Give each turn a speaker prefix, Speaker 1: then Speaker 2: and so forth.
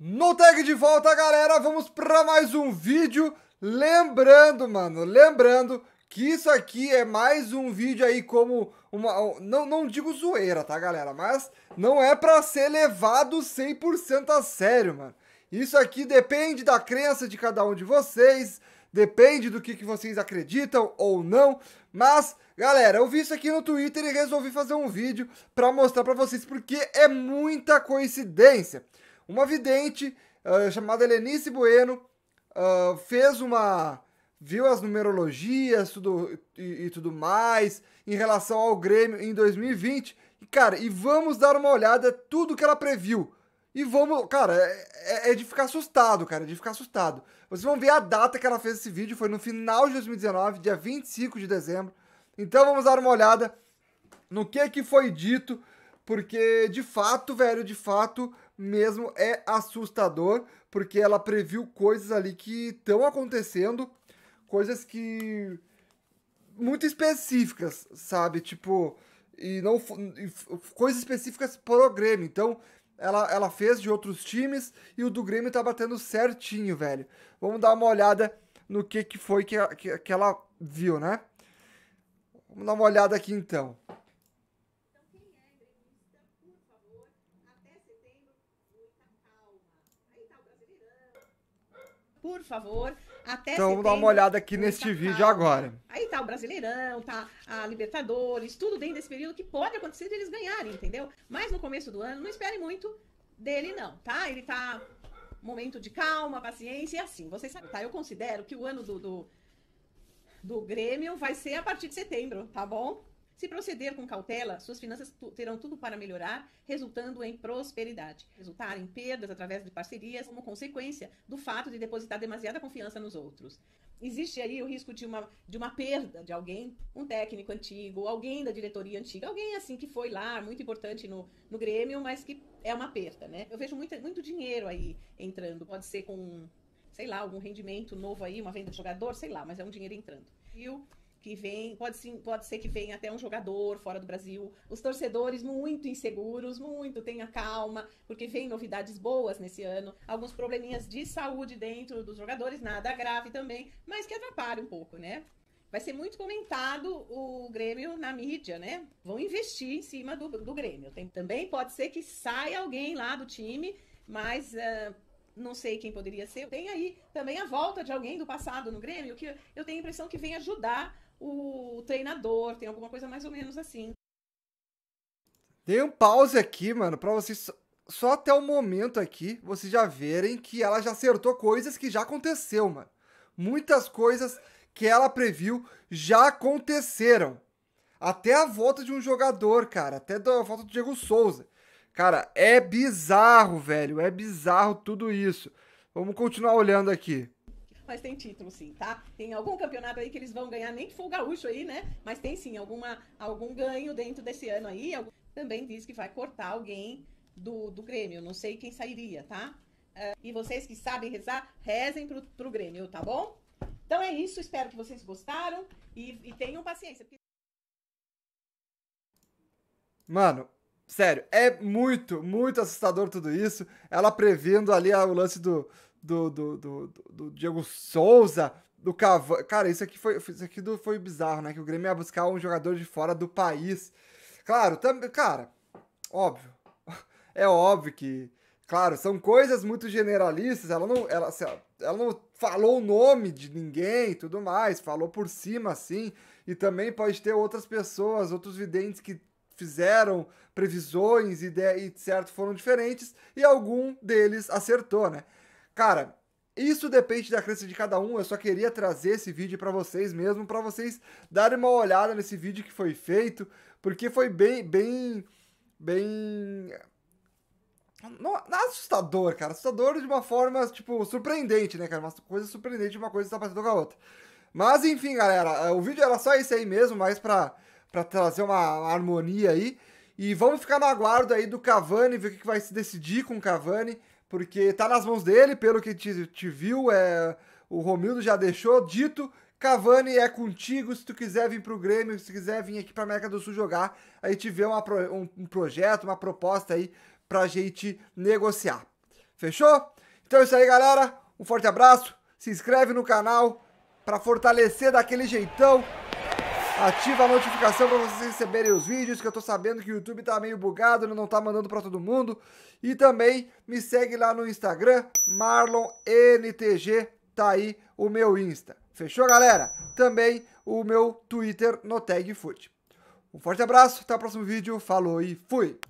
Speaker 1: No tag de volta, galera, vamos para mais um vídeo. Lembrando, mano, lembrando que isso aqui é mais um vídeo aí como uma... Não, não digo zoeira, tá, galera? Mas não é para ser levado 100% a sério, mano. Isso aqui depende da crença de cada um de vocês, depende do que, que vocês acreditam ou não, mas... Galera, eu vi isso aqui no Twitter e resolvi fazer um vídeo para mostrar para vocês porque é muita coincidência. Uma vidente uh, chamada Helenice Bueno uh, fez uma. viu as numerologias tudo, e, e tudo mais em relação ao Grêmio em 2020. E, cara, e vamos dar uma olhada é tudo que ela previu. E vamos, cara, é, é, é, de ficar assustado, cara, é de ficar assustado. Vocês vão ver a data que ela fez esse vídeo, foi no final de 2019, dia 25 de dezembro. Então vamos dar uma olhada no que é que foi dito, porque de fato, velho, de fato, mesmo é assustador, porque ela previu coisas ali que estão acontecendo, coisas que muito específicas, sabe? Tipo, e não e coisas específicas pro Grêmio. Então, ela, ela fez de outros times e o do Grêmio tá batendo certinho, velho. Vamos dar uma olhada no que, que foi que, que, que ela viu, né? Vamos dar uma olhada aqui então.
Speaker 2: Por favor, até Então vamos dar uma olhada
Speaker 1: aqui neste vídeo agora.
Speaker 2: Aí tá o Brasileirão, tá a Libertadores, tudo dentro desse período que pode acontecer de eles ganharem, entendeu? Mas no começo do ano, não espere muito dele não, tá? Ele tá momento de calma, paciência e assim. Vocês sabem, tá? Eu considero que o ano do, do, do Grêmio vai ser a partir de setembro, tá bom? Se proceder com cautela, suas finanças terão tudo para melhorar, resultando em prosperidade. Resultar em perdas através de parcerias como consequência do fato de depositar demasiada confiança nos outros. Existe aí o risco de uma, de uma perda de alguém, um técnico antigo, alguém da diretoria antiga, alguém assim que foi lá, muito importante no, no Grêmio, mas que é uma perda, né? Eu vejo muito, muito dinheiro aí entrando. Pode ser com sei lá, algum rendimento novo aí, uma venda de jogador, sei lá, mas é um dinheiro entrando. E o que vem, pode, sim, pode ser que venha até um jogador fora do Brasil. Os torcedores muito inseguros, muito tenha calma, porque vem novidades boas nesse ano. Alguns probleminhas de saúde dentro dos jogadores, nada grave também, mas que atrapalha um pouco, né? Vai ser muito comentado o Grêmio na mídia, né? Vão investir em cima do, do Grêmio. Tem, também pode ser que saia alguém lá do time, mas. Uh, não sei quem poderia ser. Tem aí também a volta de alguém do passado no Grêmio, que eu tenho a impressão que vem ajudar o treinador, tem alguma coisa mais ou menos assim.
Speaker 1: Tem um pause aqui, mano, pra vocês. Só até o momento aqui, vocês já verem que ela já acertou coisas que já aconteceu, mano. Muitas coisas que ela previu já aconteceram. Até a volta de um jogador, cara. Até a volta do Diego Souza. Cara, é bizarro, velho. É bizarro tudo isso. Vamos continuar olhando aqui
Speaker 2: mas tem título sim, tá? Tem algum campeonato aí que eles vão ganhar, nem que for o gaúcho aí, né? Mas tem sim alguma, algum ganho dentro desse ano aí. Também diz que vai cortar alguém do, do Grêmio, não sei quem sairia, tá? Uh, e vocês que sabem rezar, rezem pro, pro Grêmio, tá bom? Então é isso, espero que vocês gostaram e, e tenham paciência. Porque...
Speaker 1: Mano, Sério, é muito, muito assustador tudo isso. Ela prevendo ali o lance do, do, do, do, do Diego Souza, do Cavani. Cara, isso aqui, foi, isso aqui do, foi bizarro, né? Que o Grêmio ia buscar um jogador de fora do país. Claro, também. Cara, óbvio. É óbvio que. Claro, são coisas muito generalistas. Ela não, ela, assim, ela não falou o nome de ninguém e tudo mais, falou por cima assim. E também pode ter outras pessoas, outros videntes que fizeram previsões e, de, e certo foram diferentes e algum deles acertou, né? Cara, isso depende da crença de cada um. Eu só queria trazer esse vídeo para vocês mesmo, para vocês darem uma olhada nesse vídeo que foi feito, porque foi bem, bem, bem não, é assustador, cara. Assustador de uma forma, tipo, surpreendente, né, cara? Uma coisa surpreendente, uma coisa está passando com a outra. Mas enfim, galera, o vídeo era só esse aí mesmo, mais para para trazer uma, harmonia aí. E vamos ficar no aguardo aí do Cavani, ver o que vai se decidir com o Cavani, porque tá nas mãos dele, pelo que te, te viu, é, o Romildo já deixou dito. Cavani é contigo, se tu quiser vir pro Grêmio, se quiser vir aqui pra América do Sul jogar, aí te uma, um, um projeto, uma proposta aí pra gente negociar. Fechou? Então é isso aí, galera. Um forte abraço. Se inscreve no canal para fortalecer daquele jeitão. Ativa a notificação para vocês receberem os vídeos, que eu tô sabendo que o YouTube tá meio bugado, ele né? não tá mandando para todo mundo. E também me segue lá no Instagram, MarlonNTG, tá aí o meu Insta. Fechou, galera? Também o meu Twitter no tag Um forte abraço, até o próximo vídeo, falou e fui!